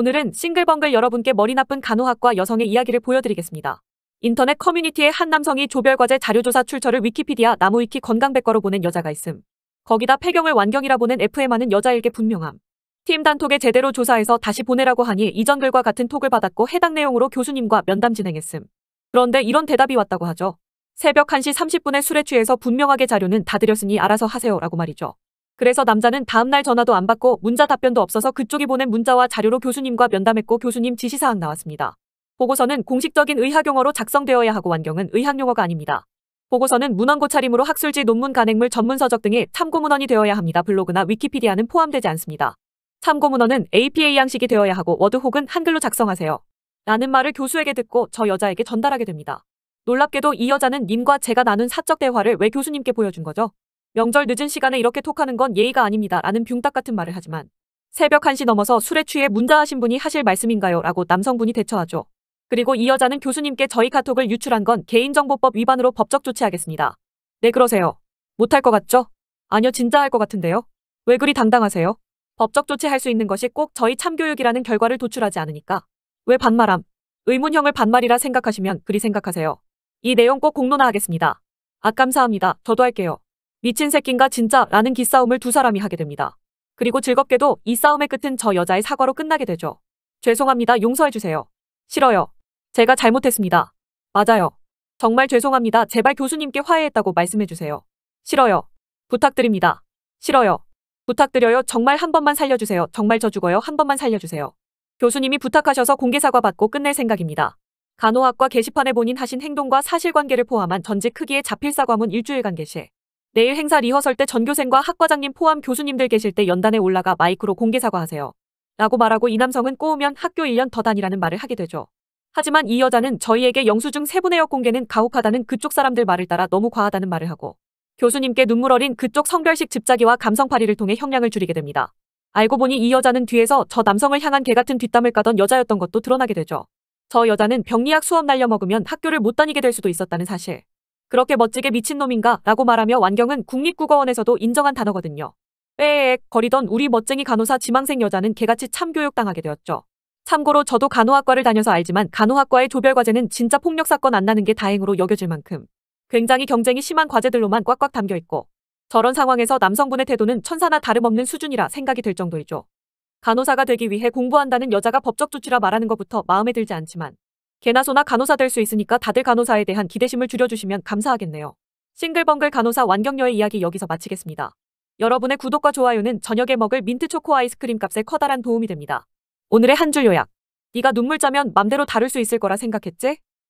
오늘은 싱글벙글 여러분께 머리 나쁜 간호학과 여성의 이야기를 보여드리겠습니다. 인터넷 커뮤니티에 한 남성이 조별과제 자료조사 출처를 위키피디아 나무위키 건강백과로 보낸 여자가 있음. 거기다 폐경을 완경이라 보낸 FM하는 여자에게 분명함. 팀 단톡에 제대로 조사해서 다시 보내라고 하니 이전 글과 같은 톡을 받았고 해당 내용으로 교수님과 면담 진행했음. 그런데 이런 대답이 왔다고 하죠. 새벽 1시 30분에 술에 취해서 분명하게 자료는 다 드렸으니 알아서 하세요라고 말이죠. 그래서 남자는 다음날 전화도 안 받고 문자 답변도 없어서 그쪽이 보낸 문자와 자료로 교수님과 면담했고 교수님 지시사항 나왔습니다. 보고서는 공식적인 의학용어로 작성되어야 하고 완경은 의학용어가 아닙니다. 보고서는 문헌 고차림으로 학술지 논문 간행물 전문서적 등의 참고문헌이 되어야 합니다. 블로그나 위키피디아는 포함되지 않습니다. 참고문헌은 APA 양식이 되어야 하고 워드 혹은 한글로 작성하세요. 라는 말을 교수에게 듣고 저 여자에게 전달하게 됩니다. 놀랍게도 이 여자는 님과 제가 나눈 사적 대화를 왜 교수님께 보여준 거죠? 명절 늦은 시간에 이렇게 톡하는 건 예의가 아닙니다. 라는 빙딱 같은 말을 하지만 새벽 1시 넘어서 술에 취해 문자하신 분이 하실 말씀인가요? 라고 남성분이 대처하죠. 그리고 이 여자는 교수님께 저희 카톡을 유출한 건 개인정보법 위반으로 법적 조치하겠습니다. 네 그러세요. 못할 것 같죠? 아니요 진짜 할 것 같은데요. 왜 그리 당당하세요? 법적 조치할 수 있는 것이 꼭 저희 참교육이라는 결과를 도출하지 않으니까. 왜 반말함? 의문형을 반말이라 생각하시면 그리 생각하세요. 이 내용 꼭 공론화하겠습니다. 아 감사합니다. 저도 할게요. 미친 새낀가 진짜 라는 기싸움을 두 사람이 하게 됩니다. 그리고 즐겁게도 이 싸움의 끝은 저 여자의 사과로 끝나게 되죠. 죄송합니다. 용서해주세요. 싫어요. 제가 잘못했습니다. 맞아요. 정말 죄송합니다. 제발 교수님께 화해했다고 말씀해주세요. 싫어요. 부탁드립니다. 싫어요. 부탁드려요. 정말 한 번만 살려주세요. 정말 저 죽어요. 한 번만 살려주세요. 교수님이 부탁하셔서 공개 사과 받고 끝낼 생각입니다. 간호학과 게시판에 본인 하신 행동과 사실관계를 포함한 전직 크기의 자필 사과문 일주일간 게시. 내일 행사 리허설 때 전교생과 학과장님 포함 교수님들 계실 때 연단에 올라가 마이크로 공개 사과하세요. 라고 말하고 이 남성은 꼬우면 학교 1년 더 다니라는 말을 하게 되죠. 하지만 이 여자는 저희에게 영수증 세분의 역공개는 가혹하다는 그쪽 사람들 말을 따라 너무 과하다는 말을 하고 교수님께 눈물 어린 그쪽 성별식 집자기와 감성파리를 통해 형량을 줄이게 됩니다. 알고 보니 이 여자는 뒤에서 저 남성을 향한 개 같은 뒷담을 까던 여자였던 것도 드러나게 되죠. 저 여자는 병리학 수업 날려먹으면 학교를 못 다니게 될 수도 있었다는 사실. 그렇게 멋지게 미친놈인가 라고 말하며 완경은 국립국어원에서도 인정한 단어거든요. 빼에 거리던 우리 멋쟁이 간호사 지망생 여자는 개같이 참교육당하게 되었죠. 참고로 저도 간호학과를 다녀서 알지만 간호학과의 조별과제는 진짜 폭력사건 안 나는 게 다행으로 여겨질 만큼 굉장히 경쟁이 심한 과제들로만 꽉꽉 담겨있고 저런 상황에서 남성분의 태도는 천사나 다름없는 수준이라 생각이 들 정도이죠. 간호사가 되기 위해 공부한다는 여자가 법적 조치라 말하는 것부터 마음에 들지 않지만 개나 소나 간호사 될 수 있으니까 다들 간호사에 대한 기대심을 줄여주시면 감사하겠네요. 싱글벙글 간호사 완경녀의 이야기 여기서 마치겠습니다. 여러분의 구독과 좋아요는 저녁에 먹을 민트초코 아이스크림 값에 커다란 도움이 됩니다. 오늘의 한 줄 요약. 네가 눈물 짜면 맘대로 다룰 수 있을 거라 생각했지?